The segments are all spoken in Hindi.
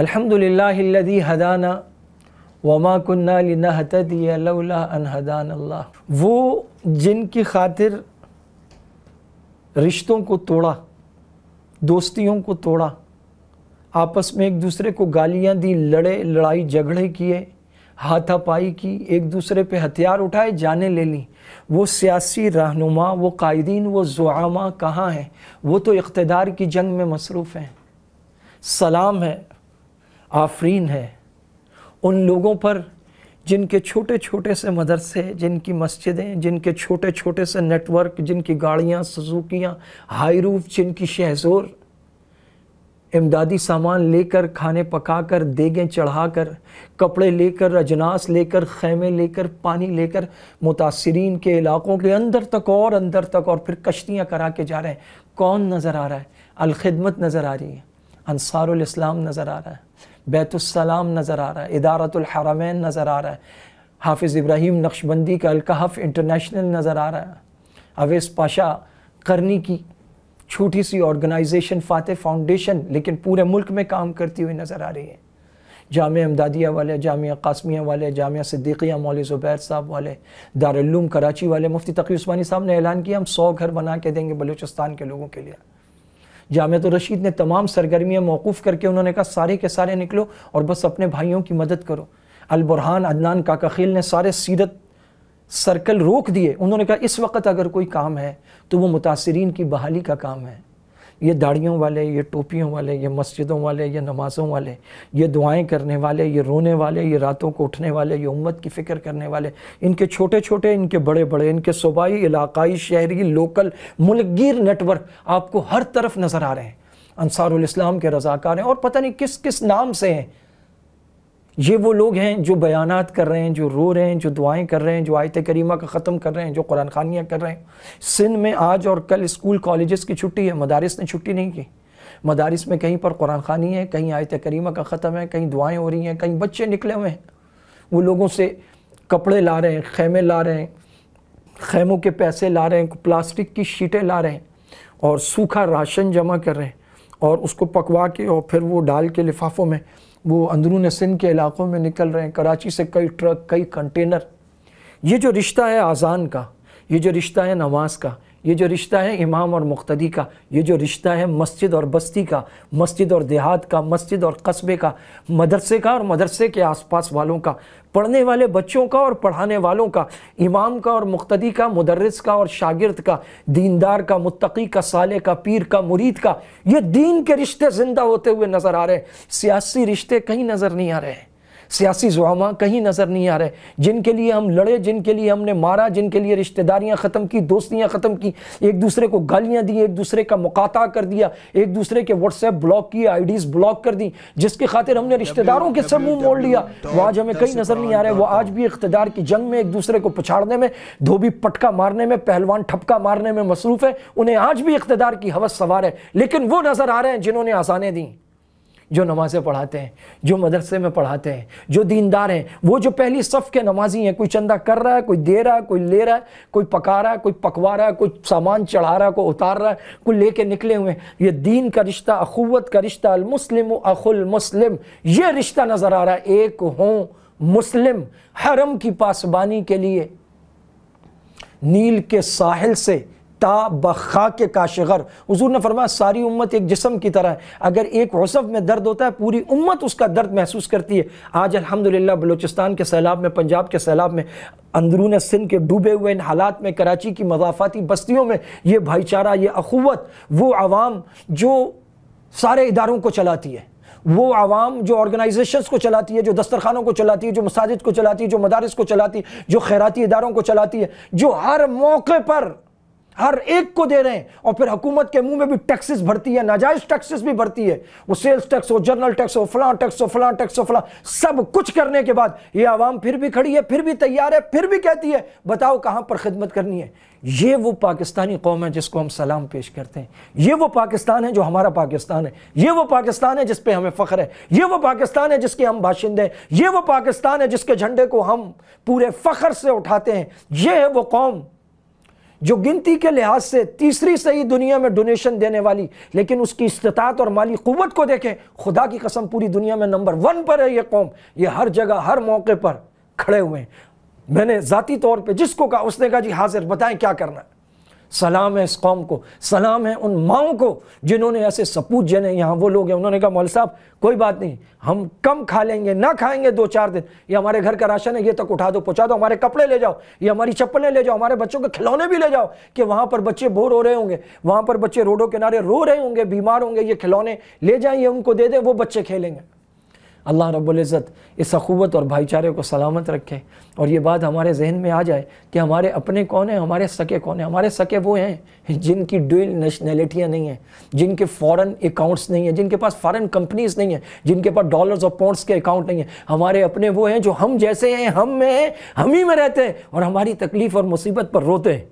अलहमदिल्लादी हदाना वमा कन्ना लिनहतदिया अल्लाह वो जिनकी खातिर रिश्तों को तोड़ा दोस्तियों को तोड़ा आपस में एक दूसरे को गालियाँ दी लड़े लड़ाई झगड़े किए हाथापाई की एक दूसरे पे हथियार उठाए जाने ले ली वो सियासी रहनुमा वो कायदीन वो जुआमा कहाँ हैं वो तो इकतदार की जंग में मसरूफ़ हैं सलाम है आफरीन है उन लोगों पर जिनके छोटे छोटे से मदरसे जिनकी मस्जिदें जिनके छोटे छोटे से नेटवर्क जिनकी गाड़ियाँ सजुकियाँ हाई रूफ जिनकी शहजोर इमदादी सामान लेकर खाने पकाकर देगें चढ़ाकर कपड़े लेकर अजनास लेकर खैमे लेकर पानी लेकर मुतासरीन के इलाकों के अंदर तक और अंदर तक और फिर कश्तियाँ करा के जा रहे हैं कौन नज़र आ रहा है अलखदमत नज़र आ रही है अनसारुल इस्लाम नज़र आ रहा है बैतुलसलाम नज़र आ रहा है इदारतुलहरमैन नज़र आ रहा है हाफिज़ इब्राहिम नक्शबंदी का अलकहफ़ इंटरनेशनल नज़र आ रहा है अवेस पाशा करनी की छोटी सी ऑर्गेनाइजेशन फ़ातह फाउंडेशन लेकिन पूरे मुल्क में काम करती हुई नज़र आ रही है जाम अमदादिया वाले जामिया कासमिया वाले जामिया सिद्दीकिया मौल ज़ुबैर साहब वाले दारुम कराची वाले मुफ्ती तकी उस्मानी साहब ने ऐलान किया हम सौ घर बना के देंगे बलूचिस्तान के लोगों के लिए जामत रशीद ने तमाम सरगर्मियाँ मौकूफ़ करके उन्होंने कहा सारे के सारे निकलो और बस अपने भाइयों की मदद करो अलबुरहान अदनान काकाखील ने सारे सीरत सर्कल रोक दिए उन्होंने कहा इस वक्त अगर कोई काम है तो वो मुतासरीन की बहाली का काम है ये दाढ़ियों वाले ये टोपियों वाले ये मस्जिदों वाले ये नमाज़ों वाले ये दुआएं करने वाले ये रोने वाले ये रातों को उठने वाले ये उम्मत की फ़िक्र करने वाले इनके छोटे छोटे इनके बड़े बड़े इनके सूबाई इलाकाई शहरी लोकल मुलगिर नेटवर्क आपको हर तरफ नज़र आ रहे हैं अनसारुल इस्लाम के रज़ाकार हैं और पता नहीं किस किस नाम से हैं ये वो लोग हैं जो बयानात कर रहे हैं जो रो रहे हैं जो दुआएं कर रहे हैं जो आयत करीमा का ख़त्म कर रहे हैं जो कुरान खानियाँ कर रहे हैं सिंध में आज और कल स्कूल कॉलेज़ की छुट्टी है मदारस ने छुट्टी नहीं की मदारस में कहीं पर कुरान खानी है कहीं आयत करीमा का ख़त्म है कहीं दुआएँ हो रही हैं कहीं बच्चे निकले हुए हैं वो लोगों से कपड़े ला रहे हैं खेमे ला रहे हैं खेमों के पैसे ला रहे हैं प्लास्टिक की शीटें ला रहे हैं और सूखा राशन जमा कर रहे हैं और उसको पकवा के और फिर वो डाल के लिफाफों में वो अंदरून सिंध के इलाक़ों में निकल रहे हैं कराची से कई ट्रक कई कंटेनर ये जो रिश्ता है आज़ान का ये जो रिश्ता है नमाज का ये जो रिश्ता है इमाम और मुख्तदी का ये जो रिश्ता है मस्जिद और बस्ती का मस्जिद और देहात का मस्जिद और कस्बे का मदरसे का और मदरसे के आसपास वालों का पढ़ने वाले बच्चों का और पढ़ाने वालों का इमाम का और मुख्तदी का मदरस का और शागिर्द का दीनदार का मुतकी का साले का पीर का मुरीद का ये दीन के रिश्ते ज़िंदा होते हुए नज़र आ रहे हैं सियासी रिश्ते कहीं नज़र नहीं आ रहे हैं सियासी जुआमा कहीं नज़र नहीं आ रहे जिनके लिए हम लड़े जिनके लिए हमने मारा जिनके लिए रिश्तेदारियाँ ख़त्म की दोस्तियाँ ख़त्म की एक दूसरे को गालियाँ दी एक दूसरे का मुकाता कर दिया एक दूसरे के व्हाट्सएप ब्लॉक किए आईडीज़ ब्लॉक कर दी जिसकी खातिर हमने रिश्तेदारों के सर मुँह मोड़ लिया वो आज हमें कहीं नज़र नहीं आ रहे वो आज भी इकतदार की जंग में एक दूसरे को पछाड़ने में धोबी पटका मारने में पहलवान ठपका मारने में मसरूफ़ है उन्हें आज भी इकतदार की हवस सवार है लेकिन वो नज़र आ रहे हैं जिन्होंने आसानें दी जो नमाज़ें पढ़ाते हैं जो मदरसे में पढ़ाते हैं जो दीनदार हैं वो जो पहली सफ़ के नमाजी हैं कोई चंदा कर रहा है कोई दे रहा है कोई ले रहा है कोई पका रहा है कोई पकवा रहा है कोई सामान चढ़ा रहा है कोई उतार रहा है कोई ले कर निकले हुए हैं ये दीन का रिश्ता अखुवत का रिश्ता अलमुस्लिम अखुल मुस्लिम ये रिश्ता नज़र आ रहा है एक हों मुस्लिम हरम की पासबानी के लिए नील के साहिल से हत्ता बखा के काशगर हजूर ने फरमाया सारी उम्मत एक जिसम की तरह है अगर एक वसफ़ में दर्द होता है पूरी उम्मत उसका दर्द महसूस करती है आज अल्हम्दुलिल्लाह बलोचिस्तान के सैलाब में पंजाब के सैलाब में अंदरून सिंध के डूबे हुए इन हालात में कराची की मदाफाती बस्तियों में ये भाईचारा ये अखवत वो आवाम जो सारे इदारों को चलाती है वो आवाम जो ऑर्गेनाइजेशंस को चलाती है जो दस्तरखानों को चलाती है जो मसाजिद को चलाती है जो मदारस को चलाती है जो खैराती इदारों को चलाती है जो हर मौके पर हर एक को दे रहे हैं और फिर हुकूमत के मुंह में भी टैक्सेस भरती है नाजायज टैक्सेस भी भरती है वो सेल्स टैक्स हो जर्नल टैक्स हो फला टैक्स हो फला टैक्स हो फला सब कुछ करने के बाद ये आवाम फिर भी खड़ी है फिर भी तैयार है फिर भी कहती है बताओ कहाँ पर खिदमत करनी है ये वो पाकिस्तानी कौम है जिसको हम सलाम पेश करते हैं ये वो पाकिस्तान है जो हमारा पाकिस्तान है ये वो पाकिस्तान है जिस पर हमें फ़ख्र है ये वो पाकिस्तान है जिसके हम बाशिंदे हैं ये वो पाकिस्तान है जिसके झंडे को हम पूरे फ़ख्र से उठाते हैं ये है वो कौम जो गिनती के लिहाज से तीसरी सही दुनिया में डोनेशन देने वाली लेकिन उसकी इस्तात और माली क़वत को देखें खुदा की कसम पूरी दुनिया में नंबर वन पर है ये कौम ये हर जगह हर मौके पर खड़े हुए हैं मैंने ज़ाती तौर पर जिसको कहा उसने कहा जी हाजिर बताएं क्या करना है सलाम है इस कौम को सलाम है उन माओं को जिन्होंने ऐसे सपूत जने यहाँ वो लोग हैं उन्होंने कहा मौल साहब कोई बात नहीं हम कम खा लेंगे ना खाएंगे दो चार दिन ये हमारे घर का राशन है ये तक उठा दो पहुँचा दो हमारे कपड़े ले जाओ ये हमारी चप्पलें ले जाओ हमारे बच्चों के खिलौने भी ले जाओ कि वहाँ पर बच्चे बोर हो रहे होंगे वहाँ पर बच्चे रोडों किनारे रो रहे होंगे बीमार होंगे ये खिलौने ले जाइए उनको दे दें वो बच्चे खेलेंगे अल्लाह रबुल्ज़त इस अखूबत और भाईचारे को सलामत रखे और ये बात हमारे जहन में आ जाए कि हमारे अपने कौन हैं हमारे सके कौन हैं हमारे सके वो हैं जिनकी डुअल नेशनैलिटियाँ नहीं हैं जिनके फ़ॉरन अकाउंट्स नहीं हैं जिनके पास फ़ॉरन कंपनीज़ नहीं हैं जिनके पास डॉलर्स और पॉन्ट्स के अकाउंट नहीं हैं हमारे अपने वो हैं जो हम जैसे हैं हम में हैं हम ही में रहते हैं और हमारी तकलीफ़ और मुसीबत पर रोते हैं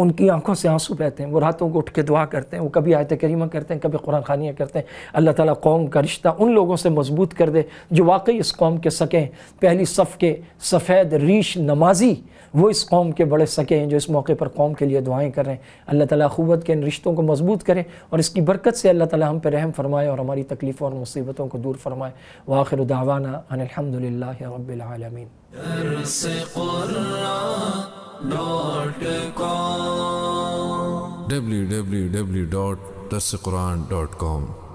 उनकी आंखों से आंसू बहते हैं वो रातों को उठ के दुआ करते हैं वो कभी आयत करीमा करते हैं कभी कुरान खानियाँ करते हैं अल्लाह ताला कौम का रिश्ता उन लोगों से मजबूत कर दे जो वाकई इस कौम के सकें पहली सफ़ के सफ़ेद रीश नमाजी वो इस कौम के बड़े सके हैं जो इस मौके पर कौम के लिए दुआएँ कर रहे हैं अल्लाह ताला ख़ुवत के इन रिश्तों को मजबूत करें और इसकी बरकत से अल्लाह ताला हम पर रहम फरमाए और हमारी तकलीफ़ों और मुसीबतों को दूर फरमाए वाखिर दावाना अनिलहमदिल्ला रबालमीन dot com W W W dot दस कुरान डॉट कॉम